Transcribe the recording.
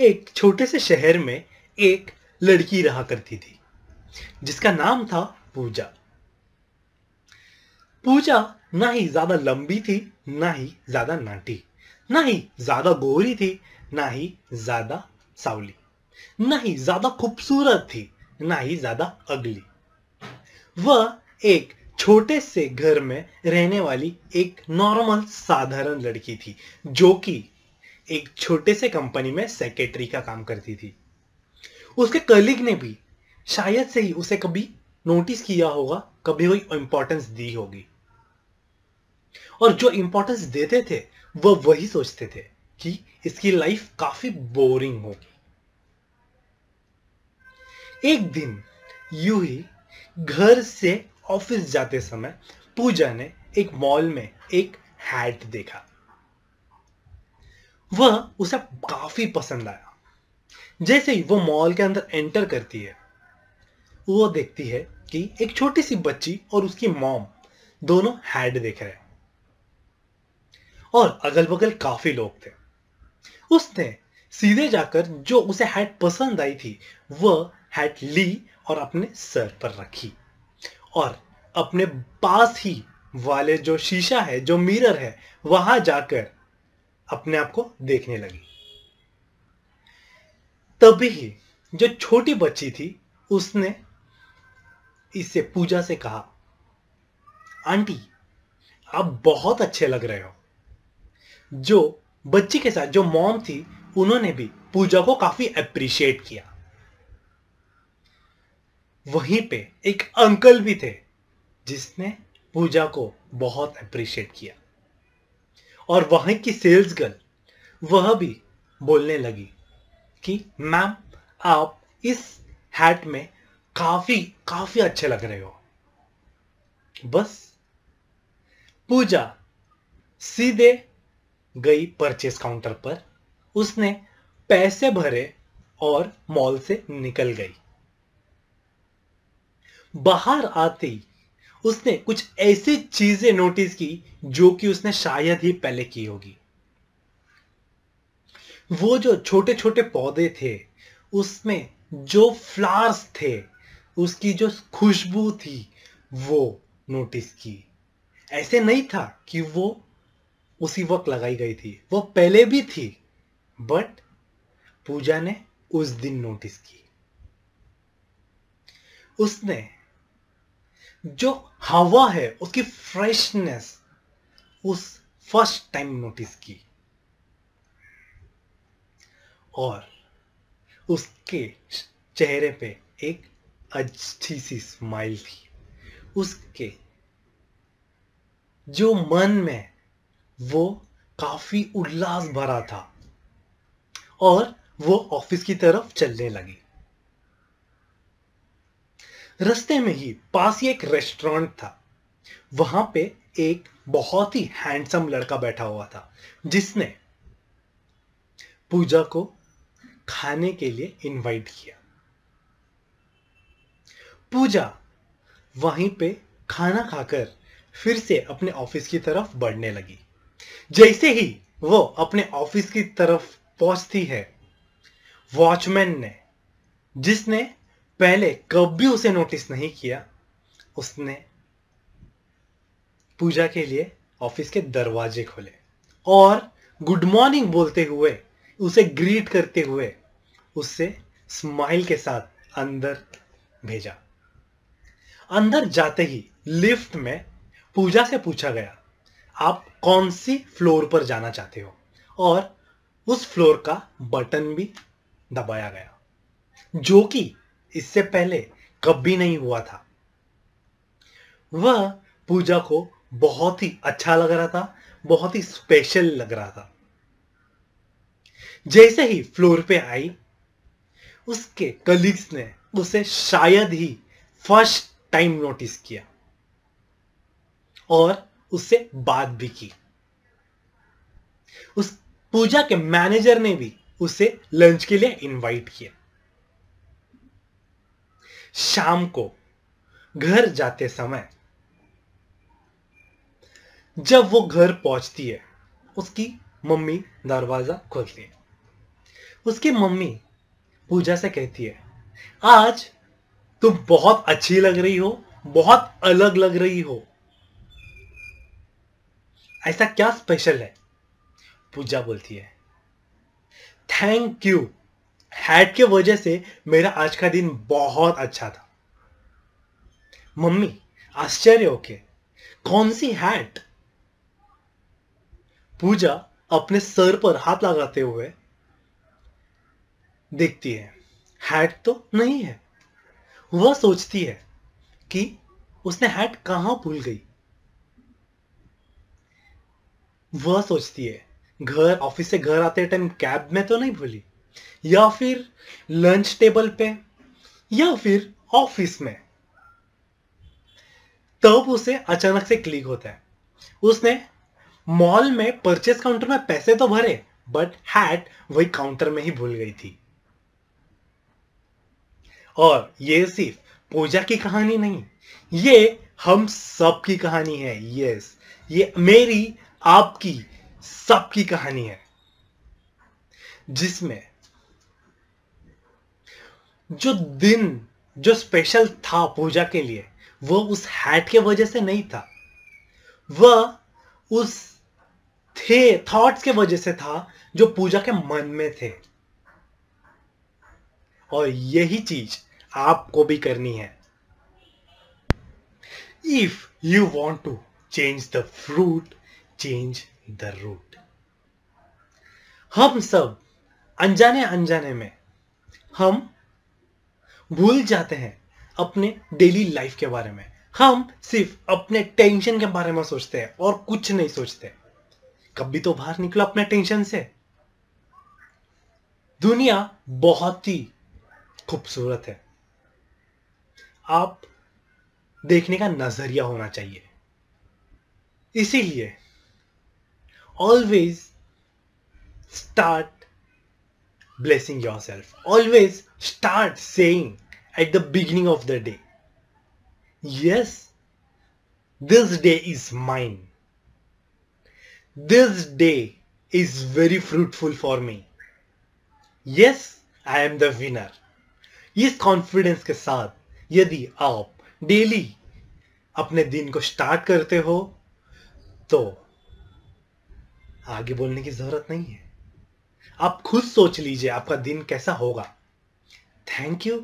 एक छोटे से शहर में एक लड़की रहा करती थी जिसका नाम था पूजा पूजा ना ही ज्यादा लंबी थी ना ही ज्यादा नाटी ना ही ज्यादा गोरी थी ना ही ज्यादा सावली ना ही ज्यादा खूबसूरत थी ना ही ज्यादा अगली वह एक छोटे से घर में रहने वाली एक नॉर्मल साधारण लड़की थी जो कि एक छोटे से कंपनी में सेक्रेटरी का काम करती थी उसके कलीग ने भी शायद से ही उसे कभी नोटिस किया होगा कभी कोई इंपॉर्टेंस दी होगी और जो इंपॉर्टेंस देते थे वो वही सोचते थे कि इसकी लाइफ काफी बोरिंग होगी एक दिन यू ही घर से ऑफिस जाते समय पूजा ने एक मॉल में एक हैट देखा वह उसे काफी पसंद आया जैसे ही वो मॉल के अंदर एंटर करती है वो देखती है कि एक छोटी सी बच्ची और उसकी मॉम दोनों हैड देख रहे हैं और अगल बगल काफी लोग थे उसने सीधे जाकर जो उसे हैट पसंद आई थी वह हैट ली और अपने सर पर रखी और अपने पास ही वाले जो शीशा है जो मिरर है वहां जाकर अपने आप को देखने लगी तभी ही जो छोटी बच्ची थी उसने इससे पूजा से कहा आंटी आप बहुत अच्छे लग रहे हो जो बच्ची के साथ जो मॉम थी उन्होंने भी पूजा को काफी अप्रिशिएट किया वहीं पे एक अंकल भी थे जिसने पूजा को बहुत अप्रिशिएट किया और वहीं की सेल्स गर्ल वह भी बोलने लगी कि मैम आप इस हैट में काफी काफी अच्छे लग रहे हो बस पूजा सीधे गई परचेस काउंटर पर उसने पैसे भरे और मॉल से निकल गई बाहर आती उसने कुछ ऐसी चीजें नोटिस की जो कि उसने शायद ही पहले की होगी वो जो छोटे छोटे पौधे थे उसमें जो फ्लावर्स थे उसकी जो खुशबू थी वो नोटिस की ऐसे नहीं था कि वो उसी वक्त लगाई गई थी वो पहले भी थी बट पूजा ने उस दिन नोटिस की उसने जो हवा है उसकी फ्रेशनेस उस फर्स्ट टाइम नोटिस की और उसके चेहरे पे एक अच्छी सी स्माइल थी उसके जो मन में वो काफी उल्लास भरा था और वो ऑफिस की तरफ चलने लगी रस्ते में ही पास ही एक रेस्टोरेंट था वहां पे एक बहुत ही हैंडसम लड़का बैठा हुआ था जिसने पूजा को खाने के लिए इनवाइट किया पूजा वहीं पे खाना खाकर फिर से अपने ऑफिस की तरफ बढ़ने लगी जैसे ही वो अपने ऑफिस की तरफ पहुंचती है वॉचमैन ने जिसने पहले कभी उसे नोटिस नहीं किया उसने पूजा के लिए ऑफिस के दरवाजे खोले और गुड मॉर्निंग बोलते हुए उसे ग्रीट करते हुए उससे स्माइल के साथ अंदर भेजा अंदर जाते ही लिफ्ट में पूजा से पूछा गया आप कौन सी फ्लोर पर जाना चाहते हो और उस फ्लोर का बटन भी दबाया गया जो कि इससे पहले कभी नहीं हुआ था वह पूजा को बहुत ही अच्छा लग रहा था बहुत ही स्पेशल लग रहा था जैसे ही फ्लोर पे आई उसके कलीग्स ने उसे शायद ही फर्स्ट टाइम नोटिस किया और उससे बात भी की उस पूजा के मैनेजर ने भी उसे लंच के लिए इनवाइट किया शाम को घर जाते समय जब वो घर पहुंचती है उसकी मम्मी दरवाजा खोलती है उसकी मम्मी पूजा से कहती है आज तुम बहुत अच्छी लग रही हो बहुत अलग लग रही हो ऐसा क्या स्पेशल है पूजा बोलती है थैंक यू हैट के वजह से मेरा आज का दिन बहुत अच्छा था मम्मी आश्चर्य होके कौन सी हैट पूजा अपने सर पर हाथ लगाते हुए देखती है हैट तो नहीं है वह सोचती है कि उसने हैट कहां भूल गई वह सोचती है घर ऑफिस से घर आते टाइम कैब में तो नहीं भूली या फिर लंच टेबल पे या फिर ऑफिस में तब उसे अचानक से क्लिक होता है उसने मॉल में परचेस काउंटर में पैसे तो भरे बट हैट वही काउंटर में ही भूल गई थी और ये सिर्फ पूजा की कहानी नहीं ये हम सब की कहानी है यस ये मेरी आपकी सबकी कहानी है जिसमें जो दिन जो स्पेशल था पूजा के लिए वो उस हैट के वजह से नहीं था वह उस थे थॉट्स के वजह से था जो पूजा के मन में थे और यही चीज आपको भी करनी है if you want to change the fruit change the root हम सब अनजाने अनजाने में हम भूल जाते हैं अपने डेली लाइफ के बारे में हम सिर्फ अपने टेंशन के बारे में सोचते हैं और कुछ नहीं सोचते कभी तो बाहर निकलो अपने टेंशन से दुनिया बहुत ही खूबसूरत है आप देखने का नजरिया होना चाहिए इसीलिए always start blessing yourself always start saying at the beginning of the day. Yes, this day is mine. This day is very fruitful for me. Yes, I am the winner इस confidence के साथ यदि आप daily अपने दिन को start करते हो तो आगे बोलने की जरूरत नहीं है आप खुद सोच लीजिए आपका दिन कैसा होगा थैंक यू